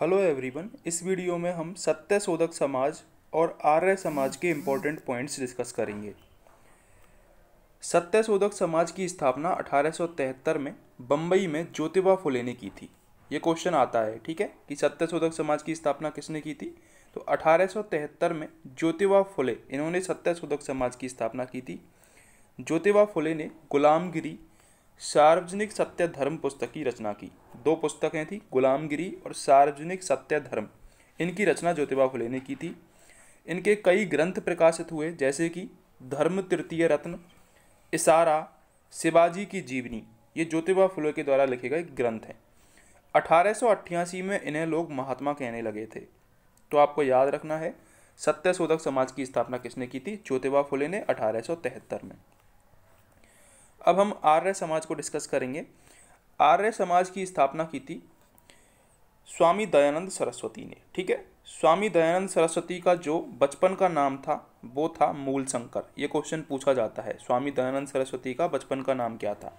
hello everyone इस video में हम सत्य शोधक समाज और आर्य समाज के इम्पोर्टेंट पॉइंट्स डिस्कस करेंगे सत्य शोधक समाज की स्थापना 1873 में बम्बई में ज्योतिबा फुले ने की थी ये क्वेश्चन आता है ठीक है कि सत्य शोधक समाज की स्थापना किसने की थी तो 1873 में ज्योतिबा फुले इन्होंने सत्य शोधक समाज की स्थापना की थी ज्योतिबा फुले ने गुलामगिरी सार्वजनिक सत्य धर्म पुस्तक की रचना की दो पुस्तकें थी गुलामगिरी और सार्वजनिक सत्य धर्म इनकी रचना ज्योतिबा फुले ने की थी इनके कई ग्रंथ प्रकाशित हुए जैसे कि धर्म तृतीय रत्न इशारा शिवाजी की जीवनी ये ज्योतिबा फुले के द्वारा लिखे गए ग्रंथ हैं अठारह में इन्हें लोग महात्मा कहने लगे थे तो आपको याद रखना है सत्यशोधक समाज की स्थापना किसने की थी ज्योतिबा फुले ने अठारह में अब हम आर्य समाज को डिस्कस करेंगे आर्य समाज की स्थापना की थी स्वामी दयानंद सरस्वती ने ठीक है स्वामी दयानंद सरस्वती का जो बचपन का नाम था वो था मूल शंकर ये क्वेश्चन पूछा जाता है स्वामी दयानंद सरस्वती का बचपन का नाम क्या था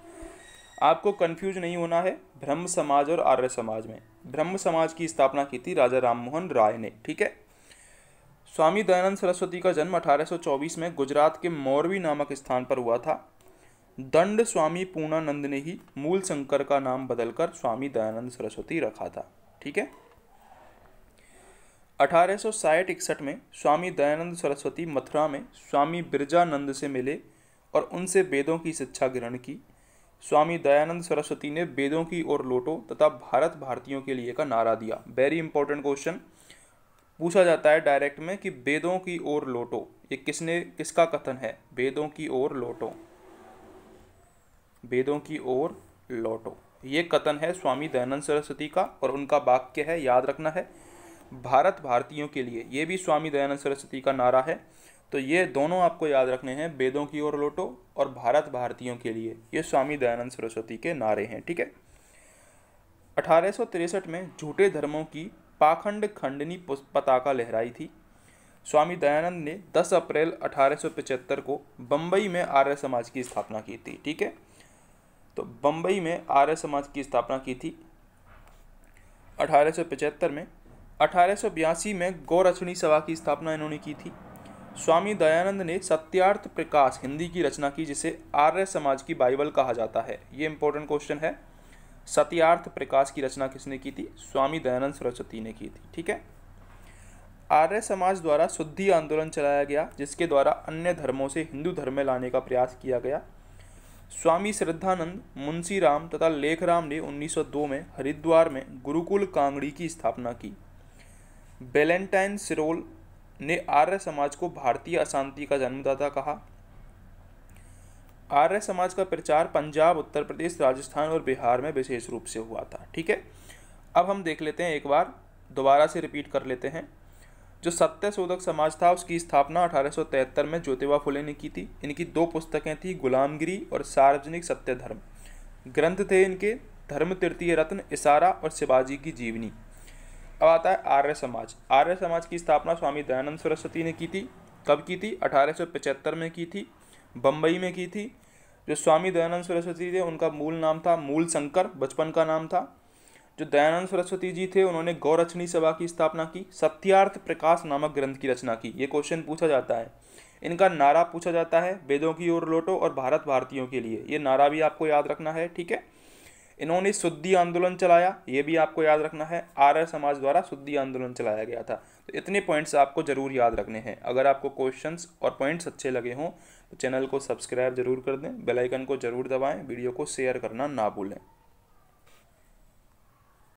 आपको कंफ्यूज नहीं होना है ब्रह्म समाज और आर्य समाज में ब्रह्म समाज की स्थापना की थी राजा राममोहन राय ने ठीक है स्वामी दयानंद सरस्वती का जन्म 1824 में गुजरात के मौरवी नामक स्थान पर हुआ था दंड स्वामी पूर्णानंद ने ही मूल शंकर का नाम बदलकर स्वामी दयानंद सरस्वती रखा था ठीक है अठारह सौ में स्वामी दयानंद सरस्वती मथुरा में स्वामी बिरजानंद से मिले और उनसे वेदों की शिक्षा ग्रहण की स्वामी दयानंद सरस्वती ने वेदों की ओर लोटो तथा भारत भारतीयों के लिए का नारा दिया वेरी इंपॉर्टेंट क्वेश्चन पूछा जाता है डायरेक्ट में कि वेदों की ओर लोटो ये किसने किसका कथन है वेदों की ओर लोटो वेदों की ओर लौटो ये कथन है स्वामी दयानंद सरस्वती का और उनका वाक्य है याद रखना है भारत भारतीयों के लिए ये भी स्वामी दयानंद सरस्वती का नारा है तो ये दोनों आपको याद रखने हैं वेदों की ओर लौटो और भारत भारतीयों के लिए ये स्वामी दयानंद सरस्वती के नारे हैं ठीक है अठारह में झूठे धर्मों की पाखंड खंडनी पताका लहराई थी स्वामी दयानंद ने 10 अप्रैल 1875 को बम्बई में आर्य समाज की स्थापना की थी ठीक है तो बम्बई में आर्य समाज की स्थापना की थी 1875 में 1882 में गौरक्षणी सभा की स्थापना इन्होंने की थी स्वामी दयानंद ने सत्यार्थ प्रकाश हिंदी की रचना की जिसे आर्य समाज की बाइबल कहा जाता है ये इंपॉर्टेंट क्वेश्चन है सत्यार्थ प्रकाश की रचना किसने की थी स्वामी दयानंद सरस्वती ने की थी ठीक है आर्य समाज द्वारा शुद्धि आंदोलन चलाया गया जिसके द्वारा अन्य धर्मों से हिंदू धर्म में लाने का प्रयास किया गया स्वामी श्रद्धानंद मुंशी राम तथा लेखराम ने 1902 में हरिद्वार में गुरुकुल कांगड़ी की स्थापना की बेलेंटाइन सिरोल ने आर्य समाज को भारतीय अशांति का जन्मदाता कहा आर्य समाज का प्रचार पंजाब उत्तर प्रदेश राजस्थान और बिहार में विशेष रूप से हुआ था ठीक है अब हम देख लेते हैं एक बार दोबारा से रिपीट कर लेते हैं जो सत्य शोधक समाज था उसकी स्थापना 1873 में ज्योतिबा फुले ने की थी इनकी दो पुस्तकें थी गुलामगिरी और सार्वजनिक सत्य धर्म ग्रंथ थे इनके धर्म तृतीय रत्न इशारा और शिवाजी की जीवनी अब आता है आर्य समाज आर्य समाज की स्थापना स्वामी दयानंद सरस्वती ने की थी कब की थी अठारह में की थी बम्बई में की थी जो स्वामी दयानंद सरस्वती थे उनका मूल नाम था मूल शंकर बचपन का नाम था जो दयानंद सरस्वती जी थे उन्होंने गौरचनी सभा की स्थापना की सत्यार्थ प्रकाश नामक ग्रंथ की रचना की ये क्वेश्चन पूछा जाता है इनका नारा पूछा जाता है वेदों की ओर लौटो और भारत भारतीयों के लिए ये नारा भी आपको याद रखना है ठीक है इन्होंने शुद्धि आंदोलन चलाया ये भी आपको याद रखना है आर्य समाज द्वारा शुद्धि आंदोलन चलाया गया था तो इतने पॉइंट्स आपको जरूर याद रखने हैं अगर आपको क्वेश्चंस और पॉइंट्स अच्छे लगे हों तो चैनल को सब्सक्राइब जरूर कर दें बेलाइकन को जरूर दबाएँ वीडियो को शेयर करना ना भूलें